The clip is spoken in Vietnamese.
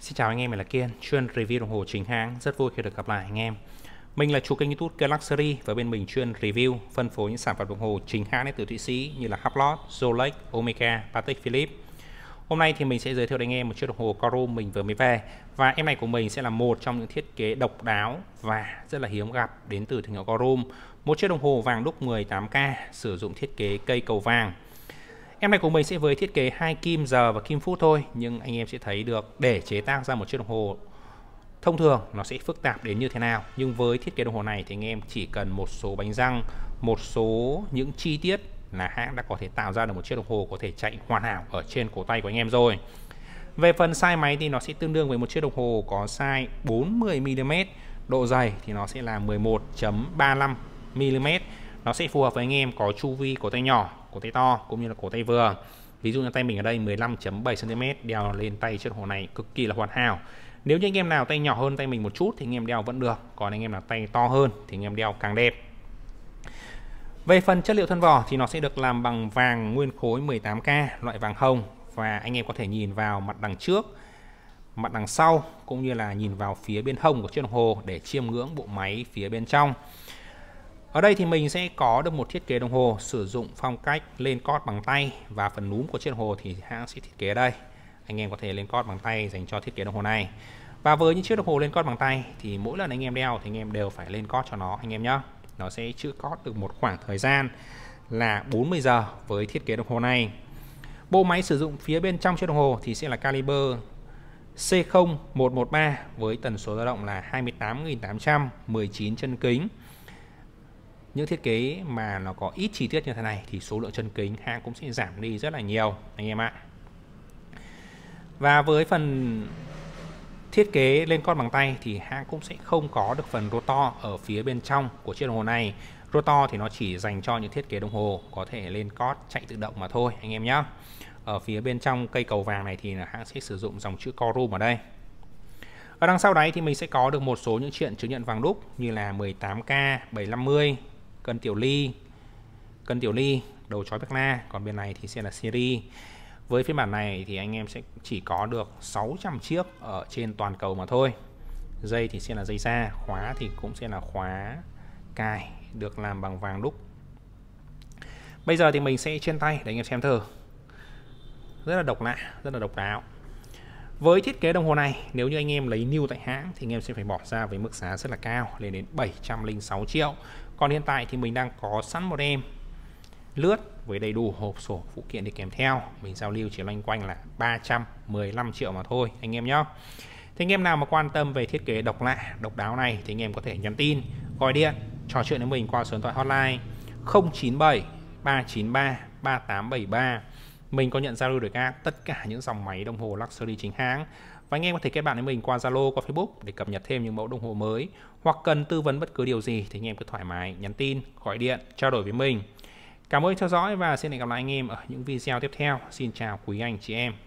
Xin chào anh em, mình là Kiên, chuyên review đồng hồ chính hãng. Rất vui khi được gặp lại anh em. Mình là chủ kênh YouTube Galaxy và bên mình chuyên review, phân phối những sản phẩm đồng hồ chính hãng đến từ Thụy Sĩ như là Hublot, Rolex, Omega, Patek Philippe. Hôm nay thì mình sẽ giới thiệu đến anh em một chiếc đồng hồ corum mình vừa mới về và em này của mình sẽ là một trong những thiết kế độc đáo và rất là hiếm gặp đến từ thương hiệu Corum. Một chiếc đồng hồ vàng đúc 18K sử dụng thiết kế cây cầu vàng Em này của mình sẽ với thiết kế hai kim giờ và kim phút thôi nhưng anh em sẽ thấy được để chế tác ra một chiếc đồng hồ thông thường nó sẽ phức tạp đến như thế nào nhưng với thiết kế đồng hồ này thì anh em chỉ cần một số bánh răng một số những chi tiết là hãng đã có thể tạo ra được một chiếc đồng hồ có thể chạy hoàn hảo ở trên cổ tay của anh em rồi về phần size máy thì nó sẽ tương đương với một chiếc đồng hồ có size 40mm độ dày thì nó sẽ là 11.35mm nó sẽ phù hợp với anh em có chu vi cổ tay nhỏ cổ tay to cũng như là cổ tay vừa ví dụ như tay mình ở đây 15.7 cm đeo lên tay chất hồ này cực kỳ là hoàn hảo nếu như anh em nào tay nhỏ hơn tay mình một chút thì anh em đeo vẫn được còn anh em nào tay to hơn thì anh em đeo càng đẹp về phần chất liệu thân vỏ thì nó sẽ được làm bằng vàng nguyên khối 18K loại vàng hồng và anh em có thể nhìn vào mặt đằng trước mặt đằng sau cũng như là nhìn vào phía bên hông của chiếc đồng hồ để chiêm ngưỡng bộ máy phía bên trong ở đây thì mình sẽ có được một thiết kế đồng hồ sử dụng phong cách lên cót bằng tay và phần núm của chiếc đồng hồ thì hãng sẽ thiết kế ở đây. Anh em có thể lên cót bằng tay dành cho thiết kế đồng hồ này. Và với những chiếc đồng hồ lên cót bằng tay thì mỗi lần anh em đeo thì anh em đều phải lên cót cho nó anh em nhé. Nó sẽ chữ cót được một khoảng thời gian là 40 giờ với thiết kế đồng hồ này. Bộ máy sử dụng phía bên trong chiếc đồng hồ thì sẽ là caliber C0113 với tần số dao động là 28.800, 19 chân kính những thiết kế mà nó có ít chi tiết như thế này thì số lượng chân kính hãng cũng sẽ giảm đi rất là nhiều anh em ạ và với phần thiết kế lên con bằng tay thì hãng cũng sẽ không có được phần rotor ở phía bên trong của chiếc đồng hồ này rotor thì nó chỉ dành cho những thiết kế đồng hồ có thể lên cót chạy tự động mà thôi anh em nhé ở phía bên trong cây cầu vàng này thì hãng sẽ sử dụng dòng chữ Corum ở đây ở đằng sau đấy thì mình sẽ có được một số những chuyện chứng nhận vàng đúc như là 18K, 750, cân tiểu ly cân tiểu ly đầu chói Beck La còn bên này thì sẽ là series với phiên bản này thì anh em sẽ chỉ có được 600 chiếc ở trên toàn cầu mà thôi dây thì sẽ là dây da khóa thì cũng sẽ là khóa cài được làm bằng vàng đúc bây giờ thì mình sẽ trên tay để anh em xem thử rất là độc lạ rất là độc đáo với thiết kế đồng hồ này, nếu như anh em lấy new tại hãng thì anh em sẽ phải bỏ ra với mức giá rất là cao lên đến 706 triệu. Còn hiện tại thì mình đang có sẵn một em lướt với đầy đủ hộp sổ phụ kiện đi kèm theo. Mình giao lưu chỉ loanh quanh là 315 triệu mà thôi anh em nhé. Thì anh em nào mà quan tâm về thiết kế độc lạ, độc đáo này thì anh em có thể nhắn tin, gọi điện, trò chuyện với mình qua số điện thoại hotline 097 393 3873 mình có nhận giao lưu được các tất cả những dòng máy đồng hồ luxury chính hãng và anh em có thể kết bạn với mình qua Zalo qua Facebook để cập nhật thêm những mẫu đồng hồ mới hoặc cần tư vấn bất cứ điều gì thì anh em cứ thoải mái nhắn tin gọi điện trao đổi với mình cảm ơn theo dõi và xin hẹn gặp lại anh em ở những video tiếp theo xin chào quý anh chị em